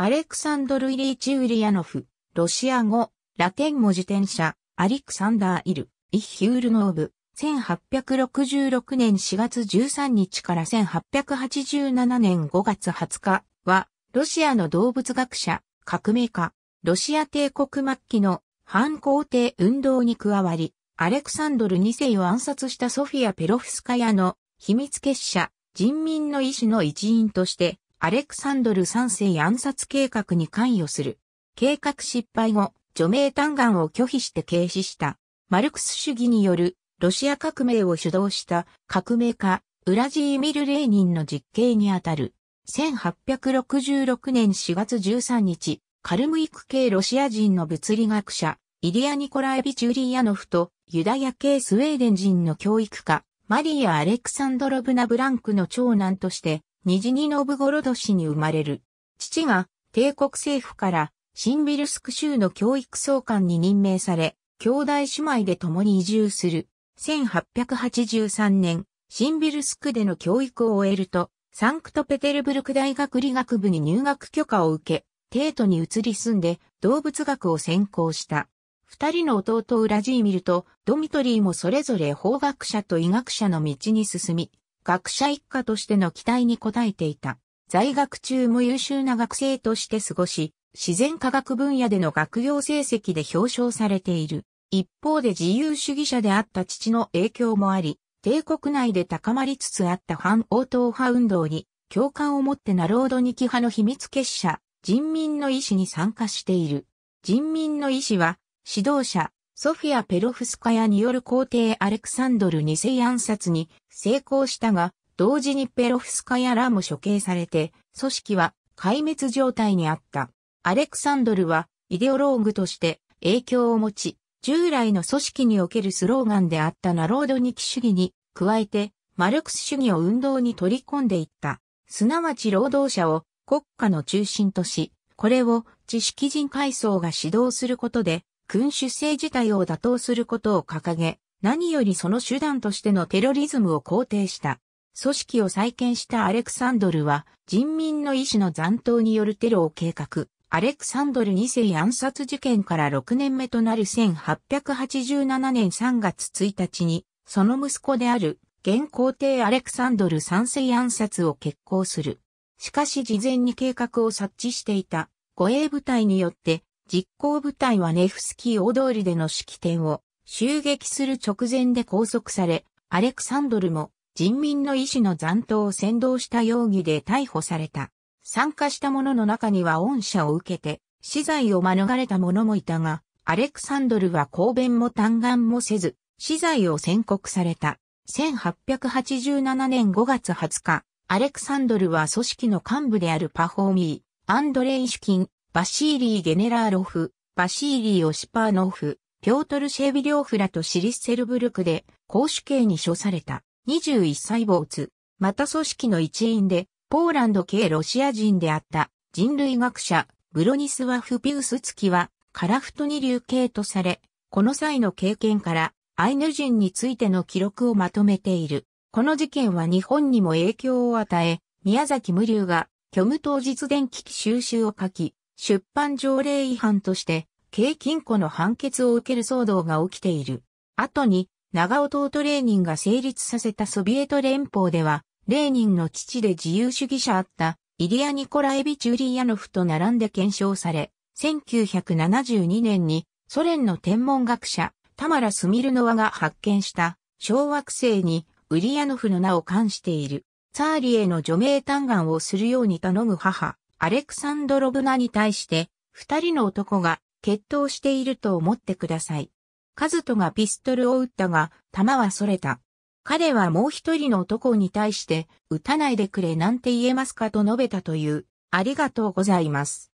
アレクサンドル・イリーチ・ウリアノフ、ロシア語、ラテン語自転車、アリクサンダー・イル、イヒュールノーブ、1866年4月13日から1887年5月20日は、ロシアの動物学者、革命家、ロシア帝国末期の反皇帝運動に加わり、アレクサンドル2世を暗殺したソフィア・ペロフスカヤの秘密結社、人民の意志の一員として、アレクサンドル三世暗殺計画に関与する。計画失敗後、除名嘆願を拒否して軽視した。マルクス主義によるロシア革命を主導した革命家、ウラジーミル・レーニンの実刑にあたる。1866年4月13日、カルムイク系ロシア人の物理学者、イリア・ニコラエビ・チューリヤノフとユダヤ系スウェーデン人の教育家、マリア・アレクサンドロブナ・ブランクの長男として、ニジニノブゴロド市に生まれる。父が帝国政府からシンビルスク州の教育総監に任命され、兄弟姉妹で共に移住する。1883年、シンビルスクでの教育を終えると、サンクトペテルブルク大学理学部に入学許可を受け、帝都に移り住んで動物学を専攻した。二人の弟ウラジーミルとドミトリーもそれぞれ法学者と医学者の道に進み、学者一家としての期待に応えていた。在学中も優秀な学生として過ごし、自然科学分野での学業成績で表彰されている。一方で自由主義者であった父の影響もあり、帝国内で高まりつつあった反応党派運動に共感を持ってナロードニキ派の秘密結社、人民の意志に参加している。人民の意志は、指導者、ソフィア・ペロフスカヤによる皇帝アレクサンドル2世暗殺に成功したが、同時にペロフスカヤらも処刑されて、組織は壊滅状態にあった。アレクサンドルはイデオローグとして影響を持ち、従来の組織におけるスローガンであったナロードニキ主義に加えて、マルクス主義を運動に取り込んでいった。すなわち労働者を国家の中心とし、これを知識人階層が指導することで君主制自体を打倒することを掲げ、何よりその手段としてのテロリズムを肯定した。組織を再建したアレクサンドルは、人民の意志の残党によるテロを計画。アレクサンドル2世暗殺事件から6年目となる1887年3月1日に、その息子である、現皇帝アレクサンドル3世暗殺を決行する。しかし事前に計画を察知していた、護衛部隊によって実行部隊はネフスキー大通りでの式典を襲撃する直前で拘束され、アレクサンドルも人民の意思の残党を扇動した容疑で逮捕された。参加した者の中には恩赦を受けて、死罪を免れた者もいたが、アレクサンドルは公弁も嘆願もせず、死罪を宣告された。1887年5月20日、アレクサンドルは組織の幹部であるパフォーミー、アンドレイシュキン、バシーリー・ゲネラーロフ、バシーリー・オシパーノフ、ピョートル・シェービリョフらとシリッセルブルクで公主刑に処された21歳主、また組織の一員で、ポーランド系ロシア人であった人類学者ブロニスワフ・ピウスツキはカラフトに流刑とされ、この際の経験からアイヌ人についての記録をまとめている。この事件は日本にも影響を与え、宮崎無流が虚無当日電気収集を書き、出版条例違反として、軽金庫の判決を受ける騒動が起きている。後に、長尾党トレーニンが成立させたソビエト連邦では、レーニンの父で自由主義者あったイリア・ニコラエビ・チューリーヤノフと並んで検証され、1972年にソ連の天文学者タマラ・スミルノワが発見した小惑星にウリヤノフの名を冠している。サーリへの除名嘆願をするように頼む母、アレクサンドロブナに対して、二人の男が決闘していると思ってください。カズトがピストルを撃ったが、弾は逸れた。彼はもう一人の男に対して、撃たないでくれなんて言えますかと述べたという、ありがとうございます。